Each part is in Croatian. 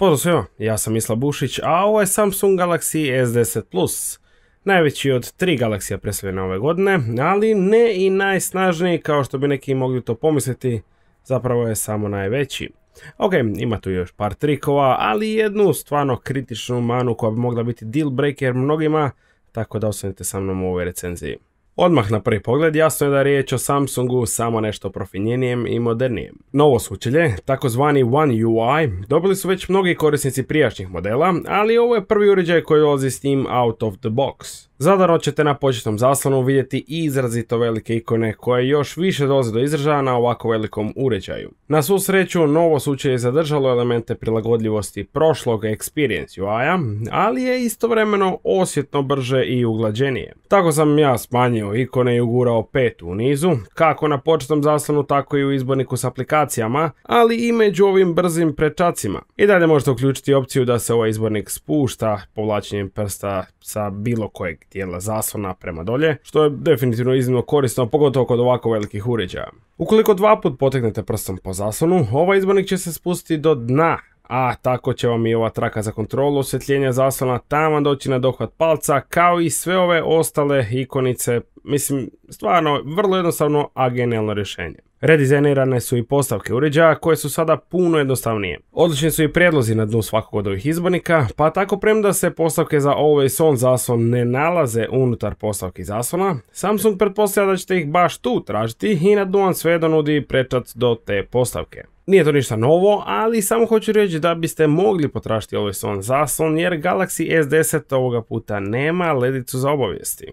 Pozdrav svima, ja sam Isla Bušić, a ovo je Samsung Galaxy S10 Plus. Najveći od tri galaksija presvijena ove godine, ali ne i najsnažniji kao što bi neki mogli to pomisliti, zapravo je samo najveći. Ok, ima tu još par trikova, ali jednu stvarno kritičnu manu koja bi mogla biti deal breaker mnogima, tako da ostanite sa mnom u ovoj recenziji. Odmah na prvi pogled jasno je da je riječ o Samsungu samo nešto profinjenijem i modernijem. Novo sučelje, takozvani One UI, dobili su već mnogi korisnici prijašnjih modela, ali ovo je prvi uređaj koji dolazi s njim out of the box. Zadar ćete na početnom zaslonu vidjeti i izrazito velike ikone koje još više dolaze do izražaja na ovako velikom uređaju. Na svu sreću, novo suče je zadržalo elemente prilagodljivosti prošlog Experience UI-a, ali je istovremeno osjetno brže i uglađenije. Tako sam ja smanjio ikone i ugurao pet u nizu, kako na početnom zaslonu, tako i u izborniku s aplikacijama, ali i među ovim brzim prečacima. I dalje možete uključiti opciju da se ovaj izbornik spušta povlačenjem prsta sa bilo kojeg tijela zaslona prema dolje, što je definitivno iznimno korisno, pogotovo kod ovako velikih uređaja. Ukoliko dva put potegnete prstom po zaslonu, ovaj izbornik će se spustiti do dna, a tako će vam i ova traka za kontrolu osvjetljenja zaslona tamo doći na dohvat palca, kao i sve ove ostale ikonice. Mislim, stvarno, vrlo jednostavno, a genijalno rješenje. Redizajnirane su i postavke uređaja koje su sada puno jednostavnije. Odlični su i prijedlozi na dnu svakog od ovih izbornika, pa tako premda se postavke za Always ovaj son zaslon ne nalaze unutar postavki zaslona, Samsung pretpostavlja da ćete ih baš tu tražiti i na dnu vam sve donudi prečac do te postavke. Nije to ništa novo, ali samo hoću reći da biste mogli potražiti Always ovaj son zaslon jer Galaxy S10 ovoga puta nema ledicu za obavijesti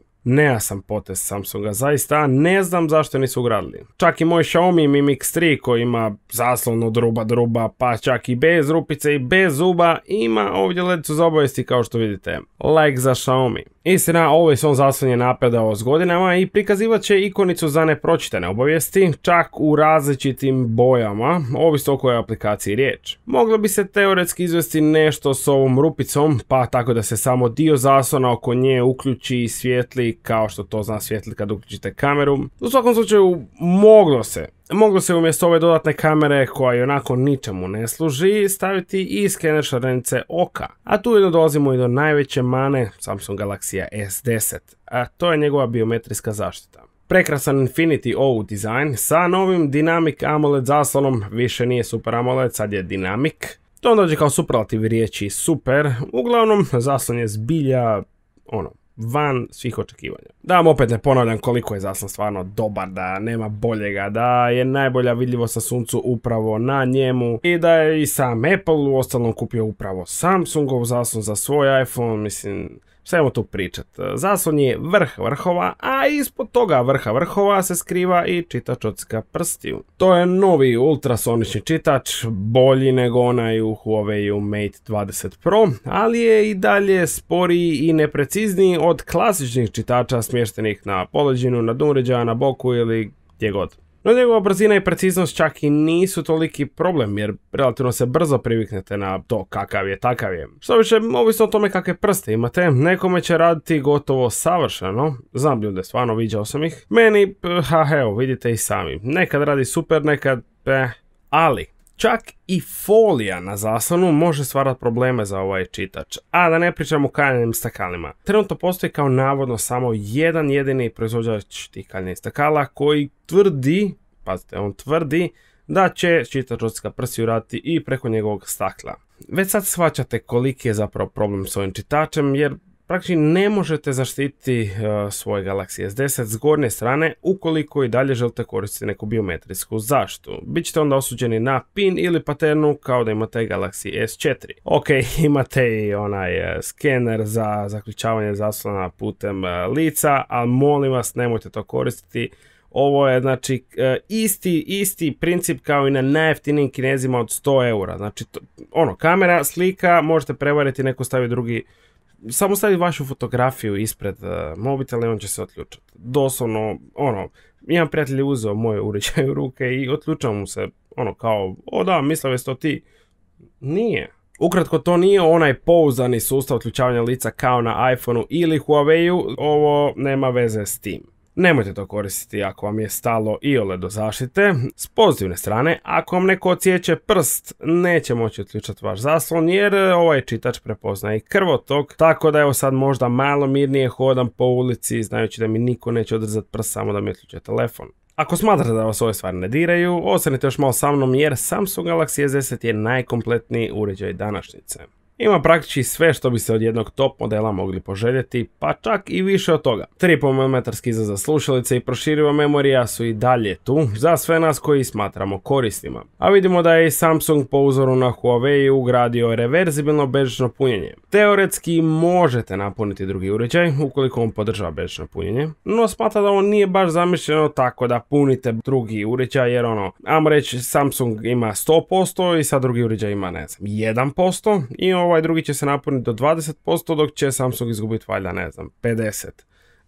sam potez Samsunga, zaista ne znam zašto nisu ugradili. Čak i moj Xiaomi Mi Mix 3 koji ima zaslovno druba druba, pa čak i bez rupice i bez zuba, ima ovdje ledicu za obavesti kao što vidite. Like za Xiaomi. Istina, ovaj son zaslon je napredao s godinama i prikazivat će ikonicu za nepročitane obavijesti, čak u različitim bojama, ovisno o kojoj aplikaciji riječ. Moglo bi se teoretski izvesti nešto s ovom rupicom, pa tako da se samo dio zaslona oko nje uključi i svijetli, kao što to zna svijetli kad uključite kameru. U svakom slučaju, moglo se Moglo se umjesto ove dodatne kamere koja i onako ničemu ne služi staviti i skener šarenice oka. A tu jedno dolazimo i do najveće mane Samsung Galaxy S10, a to je njegova biometrijska zaštita. Prekrasan Infinity O dizajn sa novim Dynamic AMOLED zaslonom, više nije Super AMOLED, sad je Dynamic. To onda dođe kao superlativ riječi super, uglavnom zaslon je zbilja ono, van svih očekivanja. Da vam opet ne ponavljam koliko je zaslan stvarno dobar, da nema boljega, da je najbolja vidljivost sa suncu upravo na njemu i da je i sam Apple u ostalom kupio upravo Samsungov Zasun za svoj iPhone, mislim... Sajmo tu pričat? Zaslon je vrh vrhova, a ispod toga vrha vrhova se skriva i čitač odska prstiju. To je novi ultrasonični čitač, bolji nego onaj u Huawei Mate 20 Pro, ali je i dalje sporiji i neprecizniji od klasičnih čitača smještenih na poleđinu, na uređaja, na boku ili gdje god. No njegova brzina i preciznost čak i nisu toliki problem jer relativno se brzo priviknete na to kakav je takav je. Što više, ovisno o tome kakve prste imate, nekome će raditi gotovo savršeno. Znam ljude, stvarno viđao sam ih. Meni, ha evo, vidite i sami. Nekad radi super, nekad, eh, ali Čak i folija na zaslonu može stvarati probleme za ovaj čitač, a da ne pričamo o kaljenim stakalima. Trenutno postoji kao navodno samo jedan jedini proizvođač tih kaljenih stakala koji tvrdi, pazite, on tvrdi da će čitač odska prsi urati i preko njegovog stakla. Već sad shvaćate koliki je zapravo problem s ovim čitačem jer praktički ne možete zaštiti e, svoj Galaxy S10 s gornje strane ukoliko i dalje želite koristiti neku biometrijsku zaštu. Bićete onda osuđeni na pin ili paternu kao da imate Galaxy S4. Ok, imate i onaj e, skener za zaključavanje zaslona putem e, lica, ali molim vas nemojte to koristiti. Ovo je znači isti, isti princip kao i na najjeftinijim kinezima od 100 eura. Znači, ono, kamera, slika, možete prevariti, neko stavi drugi samo staviti vašu fotografiju ispred e, mobitela i on će se otključati. Doslovno, ono, jedan prijatelj uzeo moje uređaj u ruke i otključao mu se, ono, kao, o da, mislio to ti. Nije. Ukratko, to nije onaj pouzani sustav otključavanja lica kao na iPhone-u ili Huawei-u, ovo nema veze s tim. Nemojte to koristiti ako vam je stalo i ole do zaštite. S pozitivne strane, ako vam neko ocijeće prst, neće moći otključati vaš zaslon jer e, ovaj čitač prepozna i krvotok, tako da evo sad možda malo mirnije hodam po ulici znajući da mi niko neće odrzati prst samo da mi otključe telefon. Ako smatrate da vas ove stvari ne diraju, ostanite još malo sa mnom jer Samsung Galaxy S10 je najkompletniji uređaj današnjice. Ima praktički sve što bi se od jednog top modela mogli poželjeti, pa čak i više od toga. 3,5 mm za slušalice i proširiva memorija su i dalje tu za sve nas koji smatramo korisnima. A vidimo da je i Samsung po uzoru na Huawei ugradio reverzibilno bežično punjenje. Teoretski možete napuniti drugi uređaj ukoliko on podržava bežično punjenje, no smatra da on nije baš zamišljeno tako da punite drugi uređaj jer ono, vam reći Samsung ima 100% i sad drugi uređaj ima ne znam 1% i on ovaj drugi će se napuniti do 20%, dok će Samsung izgubiti valjda, ne znam, 50%.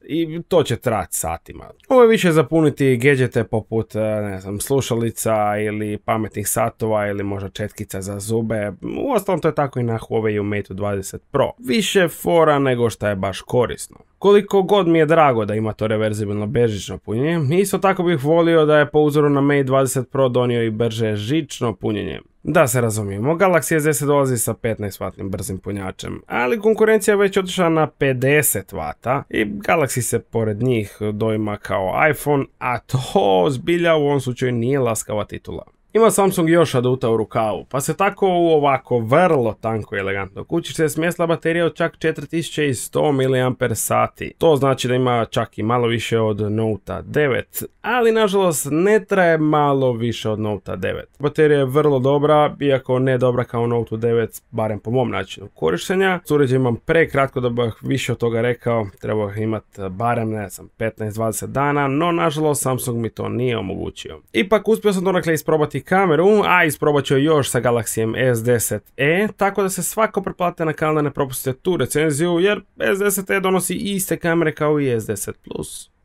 I to će trati satima. Ovo je više zapuniti gadgete poput, e, ne znam, slušalica ili pametnih satova ili možda četkica za zube. Uostalom to je tako i na Huawei Mate 20 Pro. Više fora nego što je baš korisno. Koliko god mi je drago da ima to reverzibilno bežično punjenje, isto tako bih volio da je po uzoru na Mate 20 Pro donio i brže žično punjenje. Da se razumijemo, Galaxy S10 dolazi sa 15 W brzim punjačem, ali konkurencija je već otišla na 50 W i Galaxy se pored njih dojma kao iPhone, a to zbilja u ovom slučaju nije laskava titula. Ima Samsung još aduta u rukavu, pa se tako u ovako vrlo tanko i elegantno kući se smjesla baterija od čak 4100 mAh. To znači da ima čak i malo više od Note 9, ali nažalost ne traje malo više od Note 9. Baterija je vrlo dobra, iako ne dobra kao Note 9, barem po mom načinu korištenja. S imam prekratko da bih više od toga rekao, Treba imati barem ne znam 15-20 dana, no nažalost Samsung mi to nije omogućio. Ipak uspio sam donakle isprobati koristiti kameru, a isprobat ću još sa Galaxy S10e, tako da se svako preplate na kanal da ne propustite tu recenziju jer S10e donosi iste kamere kao i S10+.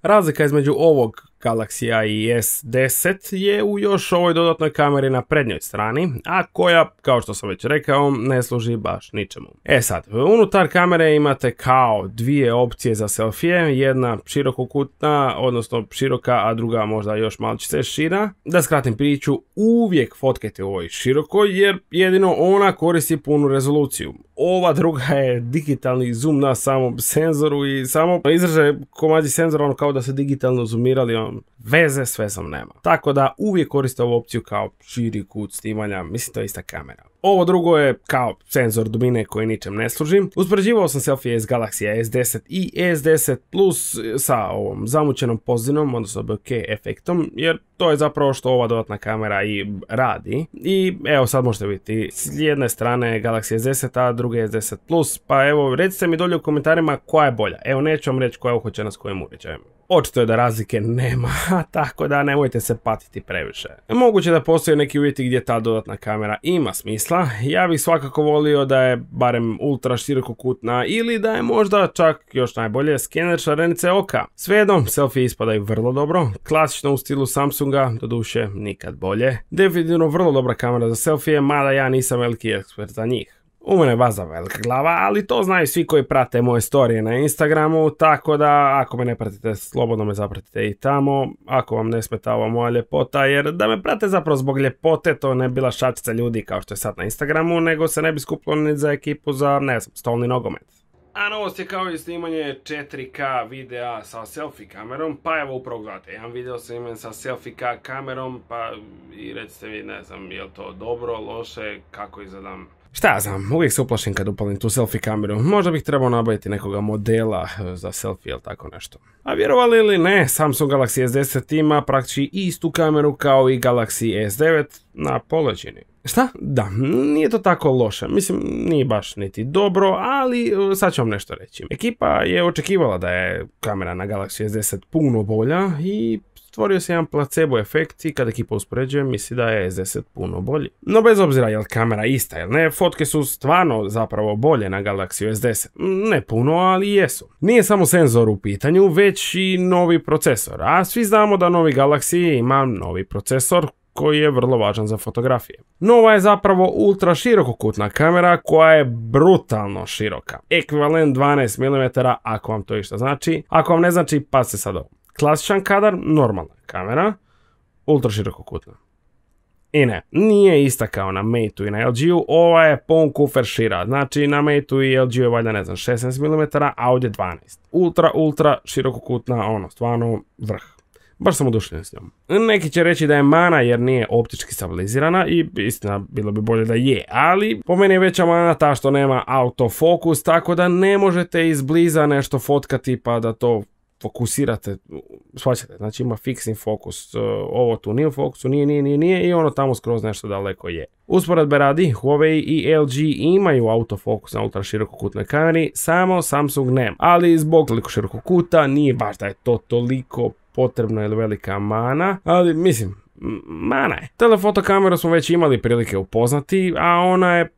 Razlika između ovog Galaxy AI 10 je u još ovoj dodatnoj kameri na prednjoj strani, a koja, kao što sam već rekao, ne služi baš ničemu. E sad, unutar kamere imate kao dvije opcije za selfie, jedna širokokutna, odnosno široka, a druga možda još malo se šira. Da skratim priču, uvijek fotkajte u ovoj širokoj jer jedino ona koristi punu rezoluciju. Ova druga je digitalni zoom na samom senzoru i samo izraže komadi senzora ono kao da se digitalno zoomirali, ono, veze s vezom nema. Tako da uvijek koriste ovu opciju kao širi kut snimanja, mislim to je ista kamera. Ovo drugo je kao senzor dubine koji ničem ne služi. Uspoređivao sam selfie s Galaxy S10 i S10 Plus sa ovom zamućenom pozinom, odnosno bokeh efektom, jer to je zapravo što ova dodatna kamera i radi. I evo sad možete vidjeti, s jedne strane Galaxy S10, a druge S10 Plus, pa evo recite mi dolje u komentarima koja je bolja. Evo neću vam reći koja je uhoćena s kojim uređajem. Očito je da razlike nema, tako da nemojte se patiti previše. Moguće da postoje neki uvjeti gdje ta dodatna kamera ima smisla, ja bih svakako volio da je barem ultra širokokutna ili da je možda čak još najbolje skener šarenice oka. Svejedno, selfie ispadaju vrlo dobro, klasično u stilu Samsunga, doduše nikad bolje. Definitivno vrlo dobra kamera za selfie, mada ja nisam veliki ekspert za njih. U mene baza velika glava, ali to znaju svi koji prate moje storije na Instagramu, tako da ako me ne pratite, slobodno me zapratite i tamo, ako vam ne smeta ova moja ljepota, jer da me prate zapravo zbog ljepote, to ne bila šačica ljudi kao što je sad na Instagramu, nego se ne bi skupilo ni za ekipu za, ne znam, stolni nogomet. A novost je kao i snimanje 4K videa sa selfie kamerom, pa evo upravo gledajte, jedan video snimljen sa selfie kamerom, pa i recite mi, ne znam, je li to dobro, loše, kako izgledam Šta ja znam, uvijek se uplašim kad upalim tu selfie kameru. Možda bih trebao nabaviti nekoga modela eh, za selfie ili tako nešto. A vjerovali ili ne, Samsung Galaxy S10 ima praktički istu kameru kao i Galaxy S9 na poleđini. Šta? Da, nije to tako loše. Mislim, nije baš niti dobro, ali eh, sad ću vam nešto reći. Ekipa je očekivala da je kamera na Galaxy S10 puno bolja i stvorio se jedan placebo efekt i kad ekipa uspoređuje misli da je S10 puno bolji. No bez obzira je li kamera ista ili ne, fotke su stvarno zapravo bolje na Galaxy S10. Ne puno, ali jesu. Nije samo senzor u pitanju, već i novi procesor, a svi znamo da novi Galaxy ima novi procesor koji je vrlo važan za fotografije. Nova je zapravo ultra širokokutna kamera koja je brutalno široka. Ekvivalent 12 mm ako vam to išta znači. Ako vam ne znači, pa se sad ovom klasičan kadar, normalna kamera, ultra širokokutna. I ne, nije ista kao na metu i na LG-u, ova je pun kufer šira, znači na metu i LG-u je valjda ne znam 16 mm, a ovdje 12. Ultra, ultra širokokutna, ono, stvarno vrh. Baš sam odušljen s njom. Neki će reći da je mana jer nije optički stabilizirana i istina bilo bi bolje da je, ali po meni je veća mana ta što nema autofokus, tako da ne možete izbliza nešto fotkati pa da to fokusirate, shvaćate, znači ima fiksni fokus, e, ovo tu nije u fokusu, nije, nije, nije, nije i ono tamo skroz nešto daleko je. Usporedbe radi, Huawei i LG imaju autofokus na ultra širokokutnoj kameri, samo Samsung nema. Ali zbog toliko širokog kuta nije baš da je to toliko potrebno ili velika mana, ali mislim, mana je. su smo već imali prilike upoznati, a ona je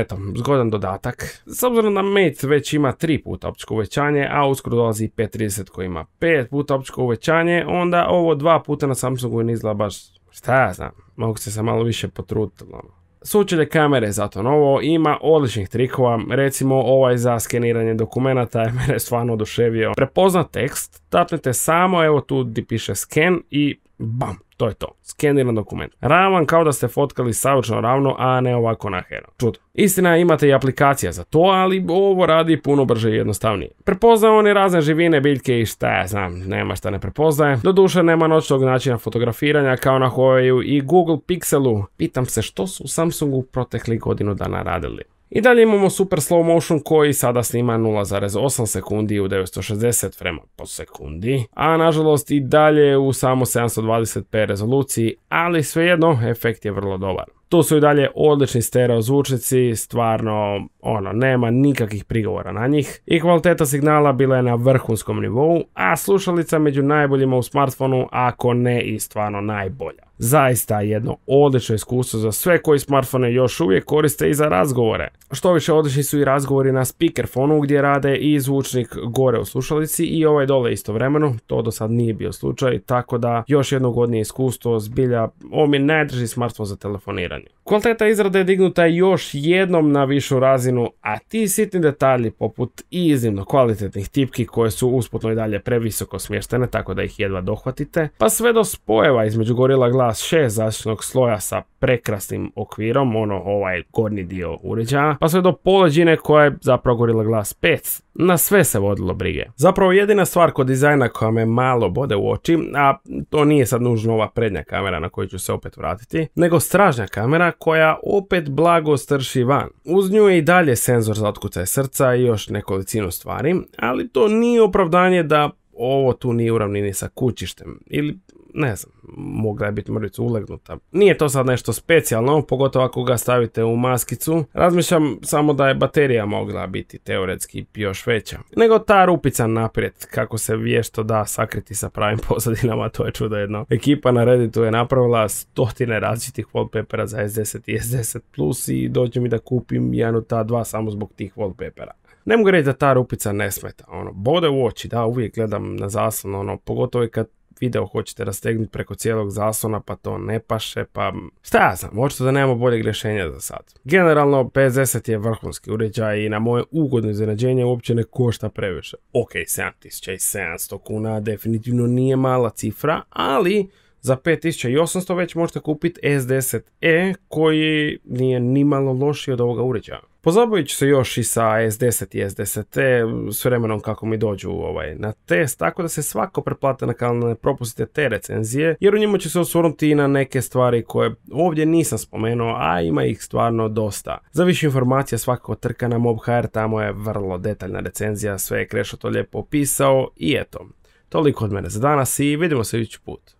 eto, zgodan dodatak. S obzirom da Mate već ima 3 puta optičko uvećanje, a uskoro dolazi P30 koji ima 5 puta optičko uvećanje, onda ovo dva puta na Samsungu ne izgleda baš, šta ja znam, mogu se malo više potruditi. Ono. Sučelje kamere za zato novo, ima odličnih trikova, recimo ovaj za skeniranje dokumenata je mene stvarno oduševio. Prepozna tekst, tapnete samo, evo tu di piše scan i bam, to je to. Skeniran dokument. Ravan kao da ste fotkali savršeno ravno, a ne ovako naherno Čudo. Istina, imate i aplikacija za to, ali ovo radi puno brže i jednostavnije. prepoznaje on razne živine, biljke i šta ja znam, nema šta ne prepoznaje. Doduše, nema noćnog načina fotografiranja kao na Huawei i Google Pixelu. Pitam se što su u Samsungu protekli godinu dana radili. I dalje imamo super slow motion koji sada snima 0,8 sekundi u 960 frema po sekundi, a nažalost i dalje u samo 720p rezoluciji, ali svejedno efekt je vrlo dobar. Tu su i dalje odlični stereo zvučnici, stvarno ono, nema nikakvih prigovora na njih i kvaliteta signala bila je na vrhunskom nivou, a slušalica među najboljima u smartfonu ako ne i stvarno najbolja. Zaista jedno odlično iskustvo za sve koji smartfone još uvijek koriste i za razgovore. Što više odlični su i razgovori na speakerfonu gdje rade i zvučnik gore u slušalici i ovaj dole istovremeno, to do sad nije bio slučaj, tako da još jedno godnije iskustvo zbilja, ovo mi je najdrži smartfon za telefoniranje. Kvaliteta izrade je dignuta još jednom na višu razinu, a ti sitni detalji poput iznimno kvalitetnih tipki koje su usputno i dalje previsoko smještene tako da ih jedva dohvatite, pa sve do spojeva između gorila glas šest zaštitnog sloja sa prekrasnim okvirom, ono ovaj gornji dio uređaja, pa sve do poleđine koja je zapravo gorila glas 5. Na sve se vodilo brige. Zapravo jedina stvar kod dizajna koja me malo bode u oči, a to nije sad nužno ova prednja kamera na koju ću se opet vratiti, nego stražnja kamera koja opet blago strši van. Uz nju je i dalje senzor za otkucaj srca i još nekolicinu stvari, ali to nije opravdanje da ovo tu nije u ravnini sa kućištem. Ili ne znam, mogla je biti mrvicu ulegnuta. Nije to sad nešto specijalno, pogotovo ako ga stavite u maskicu. Razmišljam samo da je baterija mogla biti teoretski još veća. Nego ta rupica naprijed, kako se vješto da sakriti sa pravim pozadinama, to je čudo jedno. Ekipa na Redditu je napravila stotine različitih wallpapera za S10 i S10 Plus i dođe mi da kupim jedan od ta dva samo zbog tih wallpapera. Ne mogu reći da ta rupica ne smeta, ono, bode u oči, da, uvijek gledam na zaslon, ono, pogotovo i kad video hoćete rastegnuti preko cijelog zaslona, pa to ne paše, pa šta ja znam, očito da nemamo boljeg rješenja za sad. Generalno, P10 je vrhunski uređaj i na moje ugodno iznenađenje uopće ne košta previše. Ok, 7700 kuna definitivno nije mala cifra, ali za 5800 već možete kupiti S10e koji nije ni malo lošiji od ovoga uređaja. Pozabavit ću se još i sa S10 i S10e s vremenom kako mi dođu ovaj, na test, tako da se svako preplate na kanal ne propustite te recenzije, jer u njima ću se osvrnuti i na neke stvari koje ovdje nisam spomenuo, a ima ih stvarno dosta. Za više informacija svakako trka na mob.hr, tamo je vrlo detaljna recenzija, sve je Krešo to lijepo opisao i eto. Toliko od mene za danas i vidimo se idući put.